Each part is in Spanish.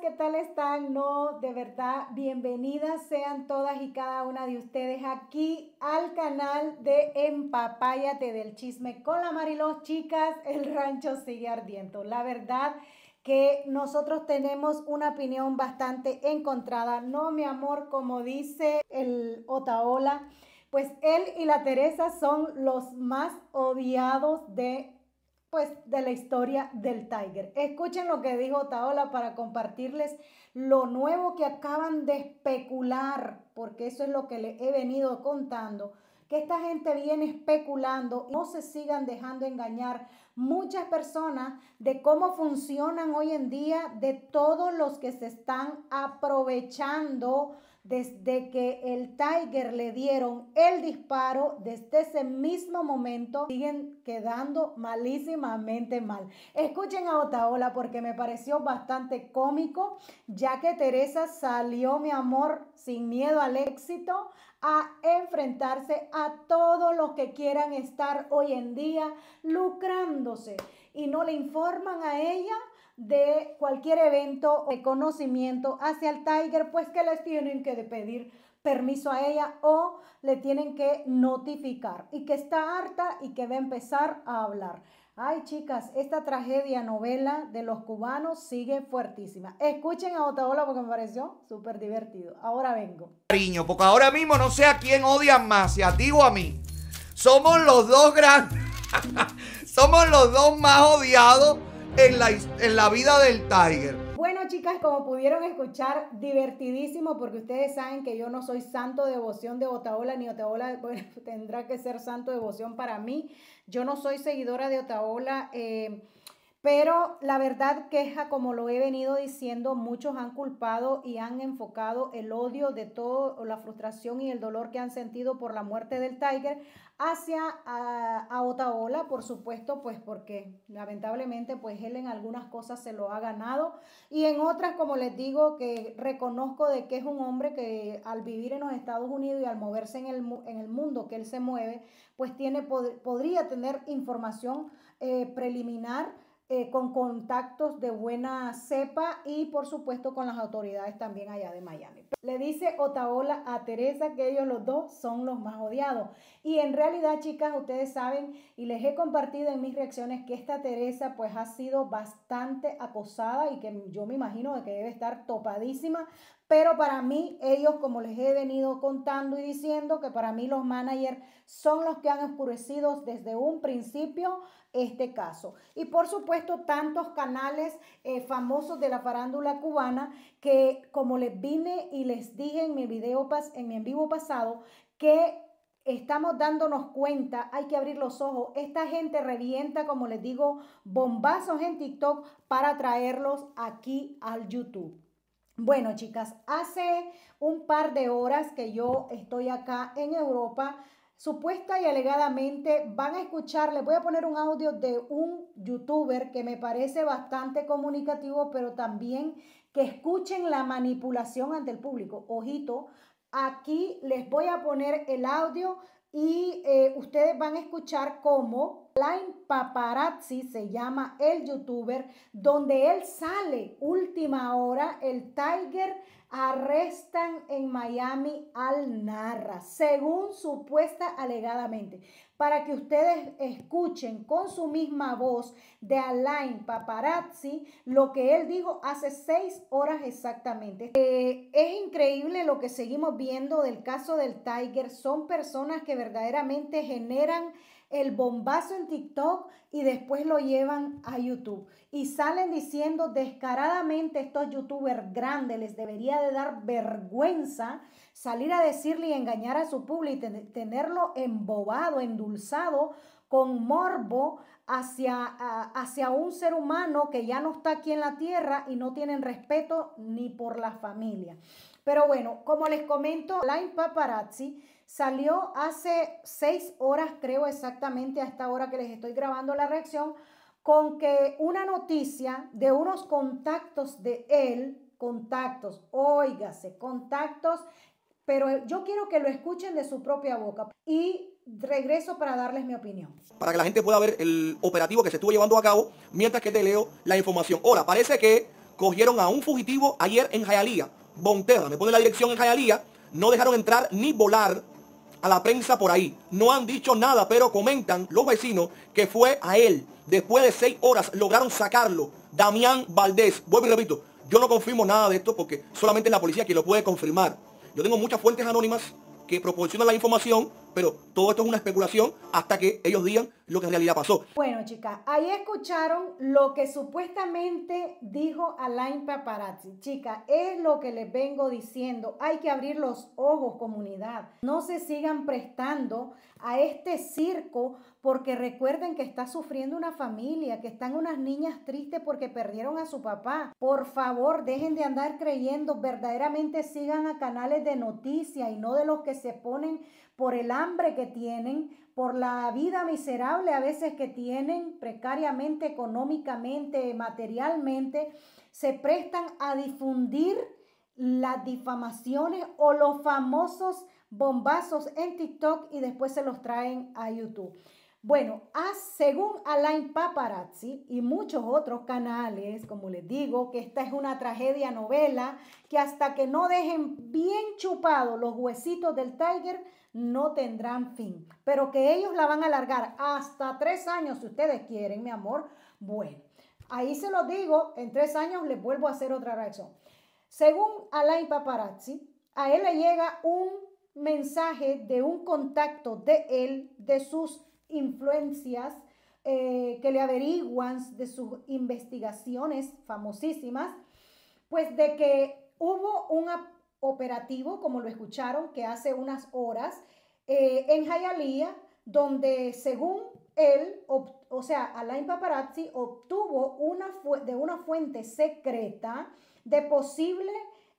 ¿qué tal están? No, de verdad, bienvenidas sean todas y cada una de ustedes aquí al canal de Empapáyate del Chisme con la Mariló. Chicas, el rancho sigue ardiendo. La verdad que nosotros tenemos una opinión bastante encontrada. No, mi amor, como dice el Otaola, pues él y la Teresa son los más odiados de pues de la historia del Tiger. Escuchen lo que dijo Taola para compartirles lo nuevo que acaban de especular, porque eso es lo que les he venido contando, que esta gente viene especulando, no se sigan dejando engañar muchas personas de cómo funcionan hoy en día, de todos los que se están aprovechando desde que el Tiger le dieron el disparo, desde ese mismo momento siguen quedando malísimamente mal. Escuchen a Otaola porque me pareció bastante cómico, ya que Teresa salió, mi amor, sin miedo al éxito, a enfrentarse a todos los que quieran estar hoy en día lucrándose y no le informan a ella de cualquier evento o conocimiento hacia el Tiger, pues que les tienen que pedir permiso a ella o le tienen que notificar y que está harta y que va a empezar a hablar. Ay, chicas, esta tragedia novela de los cubanos sigue fuertísima. Escuchen a Otaola porque me pareció súper divertido. Ahora vengo. Cariño, porque ahora mismo no sé a quién odian más, si a ti a mí. Somos los dos grandes. Somos los dos más odiados en la, en la vida del Tiger. Bueno, chicas, como pudieron escuchar, divertidísimo, porque ustedes saben que yo no soy santo de devoción de Otaola, ni Otaola tendrá que ser santo de devoción para mí. Yo no soy seguidora de Otaola, eh, pero la verdad queja, como lo he venido diciendo, muchos han culpado y han enfocado el odio de todo, la frustración y el dolor que han sentido por la muerte del Tiger hacia a, ah, a, Otaola, por supuesto, pues porque lamentablemente pues él en algunas cosas se lo ha ganado y en otras, como les digo, que reconozco de que es un hombre que al vivir en los Estados Unidos y al moverse en el, en el mundo que él se mueve, pues tiene, podría tener información eh, preliminar eh, con contactos de buena cepa y por supuesto con las autoridades también allá de Miami. Le dice Otaola a Teresa que ellos los dos son los más odiados. Y en realidad, chicas, ustedes saben y les he compartido en mis reacciones que esta Teresa pues ha sido bastante acosada y que yo me imagino que debe estar topadísima. Pero para mí, ellos, como les he venido contando y diciendo, que para mí los managers son los que han oscurecido desde un principio este caso. Y por supuesto, tantos canales eh, famosos de la farándula cubana que, como les vine y les dije en mi video, en mi en vivo pasado, que estamos dándonos cuenta, hay que abrir los ojos. Esta gente revienta, como les digo, bombazos en TikTok para traerlos aquí al YouTube. Bueno, chicas, hace un par de horas que yo estoy acá en Europa supuesta y alegadamente van a escuchar, les voy a poner un audio de un youtuber que me parece bastante comunicativo, pero también que escuchen la manipulación ante el público. Ojito, aquí les voy a poner el audio y eh, ustedes van a escuchar cómo Line Paparazzi se llama el youtuber, donde él sale última hora, el Tiger Arrestan en Miami al Narra, según supuesta alegadamente, para que ustedes escuchen con su misma voz de Alain Paparazzi lo que él dijo hace seis horas exactamente. Eh, es increíble lo que seguimos viendo del caso del Tiger. Son personas que verdaderamente generan el bombazo en TikTok y después lo llevan a YouTube. Y salen diciendo descaradamente estos youtubers grandes, les debería de dar vergüenza salir a decirle y engañar a su público y tenerlo embobado, endulzado con morbo hacia, hacia un ser humano que ya no está aquí en la tierra y no tienen respeto ni por la familia. Pero bueno, como les comento, Line Paparazzi Salió hace seis horas, creo exactamente a esta hora que les estoy grabando la reacción, con que una noticia de unos contactos de él, contactos, óigase, contactos, pero yo quiero que lo escuchen de su propia boca. Y regreso para darles mi opinión. Para que la gente pueda ver el operativo que se estuvo llevando a cabo mientras que te leo la información. Ahora, parece que cogieron a un fugitivo ayer en Jayalía. Bonterra, me pone la dirección en Jayalía. No dejaron entrar ni volar a la prensa por ahí. No han dicho nada, pero comentan los vecinos que fue a él. Después de seis horas lograron sacarlo. Damián Valdés. Vuelvo y repito, yo no confirmo nada de esto porque solamente la policía que lo puede confirmar. Yo tengo muchas fuentes anónimas que proporcionan la información pero todo esto es una especulación hasta que ellos digan lo que en realidad pasó. Bueno, chicas, ahí escucharon lo que supuestamente dijo Alain Paparazzi. Chicas, es lo que les vengo diciendo. Hay que abrir los ojos, comunidad. No se sigan prestando a este circo porque recuerden que está sufriendo una familia, que están unas niñas tristes porque perdieron a su papá. Por favor, dejen de andar creyendo, verdaderamente sigan a canales de noticias y no de los que se ponen por el hambre que tienen, por la vida miserable a veces que tienen, precariamente, económicamente, materialmente, se prestan a difundir las difamaciones o los famosos bombazos en TikTok y después se los traen a YouTube. Bueno, ah, según Alain Paparazzi y muchos otros canales, como les digo, que esta es una tragedia novela, que hasta que no dejen bien chupados los huesitos del Tiger, no tendrán fin. Pero que ellos la van a alargar hasta tres años, si ustedes quieren, mi amor. Bueno, ahí se los digo, en tres años les vuelvo a hacer otra reacción. Según Alain Paparazzi, a él le llega un mensaje de un contacto de él, de sus influencias eh, que le averiguan de sus investigaciones famosísimas, pues de que hubo un operativo, como lo escucharon, que hace unas horas eh, en Hialeah, donde según él, o sea, Alain Paparazzi obtuvo una de una fuente secreta de posible,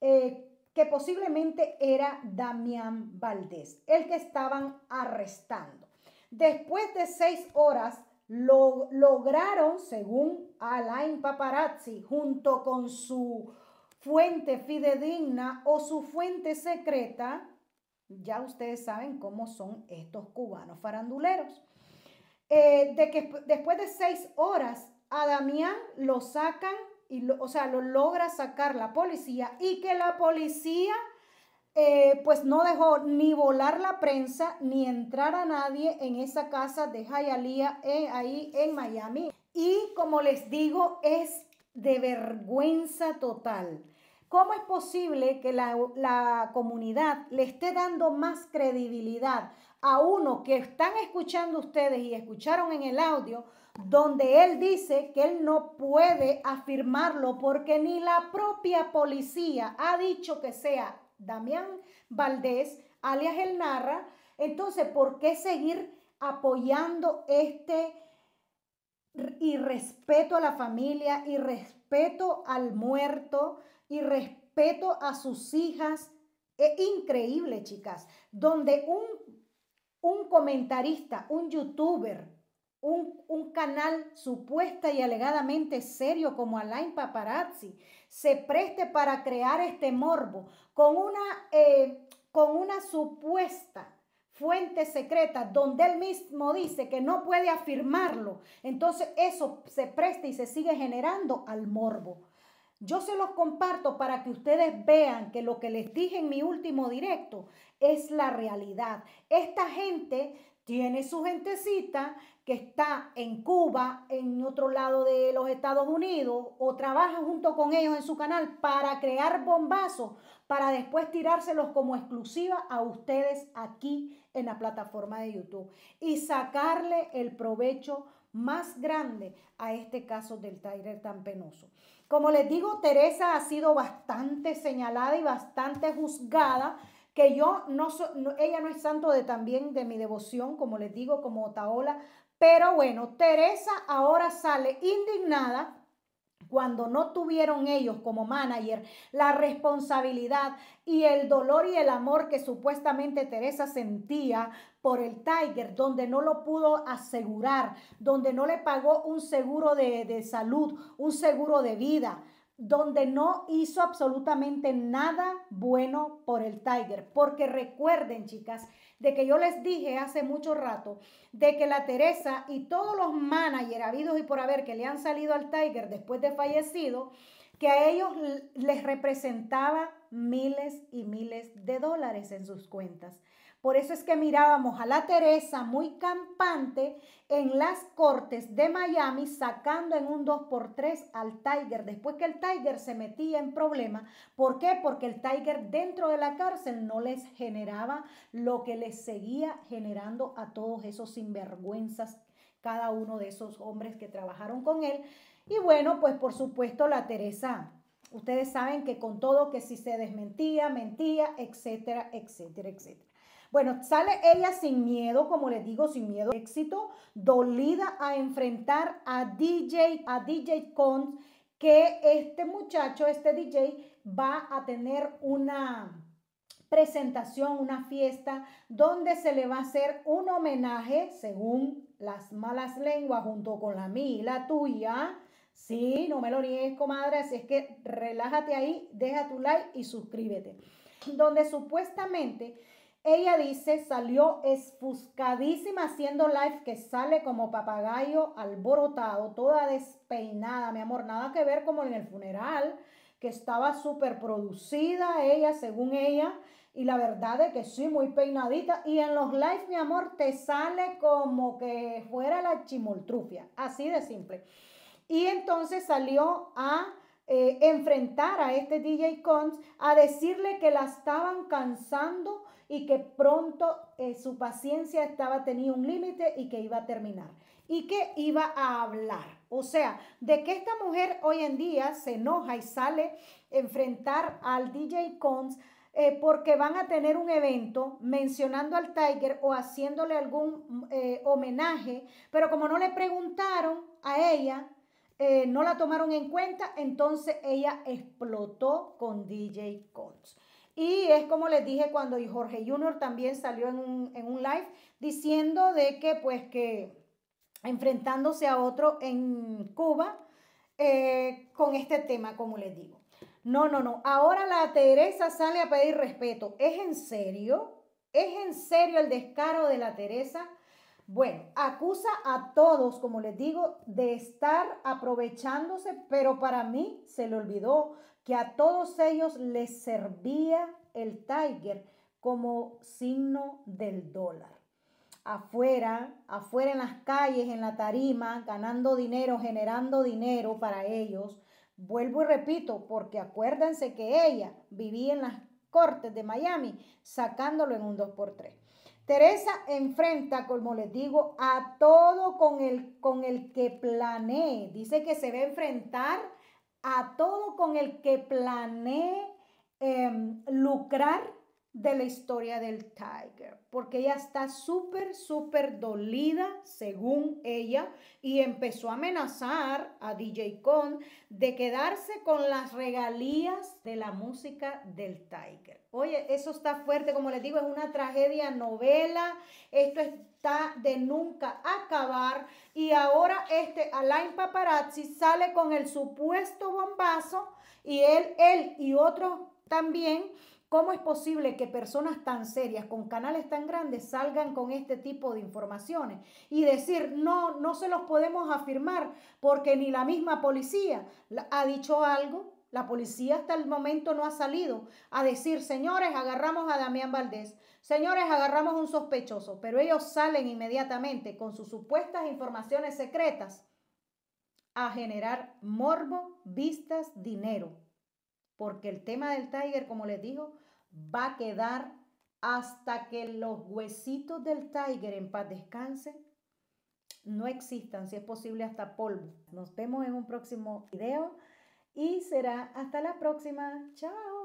eh, que posiblemente era Damián Valdés, el que estaban arrestando. Después de seis horas, lo, lograron, según Alain Paparazzi, junto con su fuente fidedigna o su fuente secreta, ya ustedes saben cómo son estos cubanos faranduleros, eh, de que después de seis horas a Damián lo sacan, y o sea, lo logra sacar la policía y que la policía eh, pues no dejó ni volar la prensa ni entrar a nadie en esa casa de Jayalía eh, ahí en Miami. Y como les digo, es de vergüenza total. ¿Cómo es posible que la, la, comunidad le esté dando más credibilidad a uno que están escuchando ustedes y escucharon en el audio, donde él dice que él no puede afirmarlo porque ni la propia policía ha dicho que sea Damián Valdés, alias El Narra. Entonces, ¿por qué seguir apoyando este irrespeto a la familia irrespeto al muerto y respeto a sus hijas? Es increíble, chicas, donde un, un comentarista, un youtuber, un, un, canal supuesta y alegadamente serio como Alain Paparazzi se preste para crear este morbo con una, eh, con una supuesta fuente secreta donde él mismo dice que no puede afirmarlo. Entonces eso se presta y se sigue generando al morbo. Yo se los comparto para que ustedes vean que lo que les dije en mi último directo es la realidad. Esta gente tiene su gentecita que está en Cuba, en otro lado de los Estados Unidos, o trabaja junto con ellos en su canal para crear bombazos, para después tirárselos como exclusiva a ustedes aquí en la plataforma de YouTube y sacarle el provecho más grande a este caso del Tyler tan penoso. Como les digo, Teresa ha sido bastante señalada y bastante juzgada que yo no, soy ella no es santo de también de mi devoción, como les digo, como Taola. pero bueno, Teresa ahora sale indignada cuando no tuvieron ellos como manager la responsabilidad y el dolor y el amor que supuestamente Teresa sentía por el Tiger, donde no lo pudo asegurar, donde no le pagó un seguro de, de salud, un seguro de vida, donde no hizo absolutamente nada bueno por el Tiger. Porque recuerden, chicas, de que yo les dije hace mucho rato de que la Teresa y todos los managers habidos y por haber que le han salido al Tiger después de fallecido, que a ellos les representaba miles y miles de dólares en sus cuentas. Por eso es que mirábamos a la Teresa muy campante en las cortes de Miami sacando en un 2x3 al Tiger, después que el Tiger se metía en problemas. ¿Por qué? Porque el Tiger dentro de la cárcel no les generaba lo que les seguía generando a todos esos sinvergüenzas, cada uno de esos hombres que trabajaron con él. Y bueno, pues por supuesto la Teresa Ustedes saben que con todo que si se desmentía, mentía, etcétera, etcétera, etcétera. Bueno, sale ella sin miedo, como les digo, sin miedo, éxito, dolida a enfrentar a DJ, a DJ Cons, que este muchacho, este DJ, va a tener una presentación, una fiesta, donde se le va a hacer un homenaje, según las malas lenguas, junto con la mía y la tuya. Sí, no me lo niegues, comadre, así es que relájate ahí, deja tu like y suscríbete. Donde supuestamente ella dice, salió esfuscadísima haciendo live que sale como papagayo alborotado, toda despeinada, mi amor, nada que ver como en el funeral, que estaba súper producida ella, según ella, y la verdad es que sí, muy peinadita, y en los live, mi amor, te sale como que fuera la chimoltrufia, así de simple. Y entonces salió a eh, enfrentar a este DJ Cons a decirle que la estaban cansando y que pronto eh, su paciencia estaba tenía un límite y que iba a terminar y que iba a hablar. O sea, de que esta mujer hoy en día se enoja y sale a enfrentar al DJ Cons eh, porque van a tener un evento mencionando al Tiger o haciéndole algún homenaje, pero como no le preguntaron a ella, eh, no la tomaron en cuenta, entonces ella explotó con DJ Cons. Y es como les dije cuando Jorge Junior también salió en un, live diciendo de que pues que enfrentándose a otro en Cuba eh, con este tema, como les digo. No, no, no. Ahora la Teresa sale a pedir respeto. ¿Es en serio? ¿Es en serio el descaro de la Teresa? Bueno, acusa a todos, como les digo, de estar aprovechándose, pero para mí se le olvidó que a todos ellos les servía el Tiger como signo del dólar. Afuera, afuera en las calles, en la tarima, ganando dinero, generando dinero para ellos. Vuelvo y repito, porque acuérdense que ella vivía en las cortes de Miami sacándolo en un 2x3. Teresa enfrenta, como les digo, a todo con el, con el que planee. Dice que se va a enfrentar a todo con el que planee em, lucrar de la historia del Tiger porque ella está súper, súper dolida, según ella, y empezó a amenazar a DJ Con de quedarse con las regalías de la música del Tiger. Oye, eso está fuerte, como les digo, es una tragedia novela, esto está de nunca acabar, y ahora este Alain Paparazzi sale con el supuesto bombazo, y él, él y otros también ¿Cómo es posible que personas tan serias, con canales tan grandes, salgan con este tipo de informaciones y decir, no, no se los podemos afirmar porque ni la misma policía ha dicho algo? La policía hasta el momento no ha salido a decir, señores, agarramos a Damián Valdés, señores, agarramos a un sospechoso, pero ellos salen inmediatamente con sus supuestas informaciones secretas a generar morbo, vistas, dinero. Porque el tema del Tiger, como les digo, va a quedar hasta que los huesitos del Tiger en paz descanse no existan, si es posible hasta polvo. Nos vemos en un próximo video y será hasta la próxima. Chao.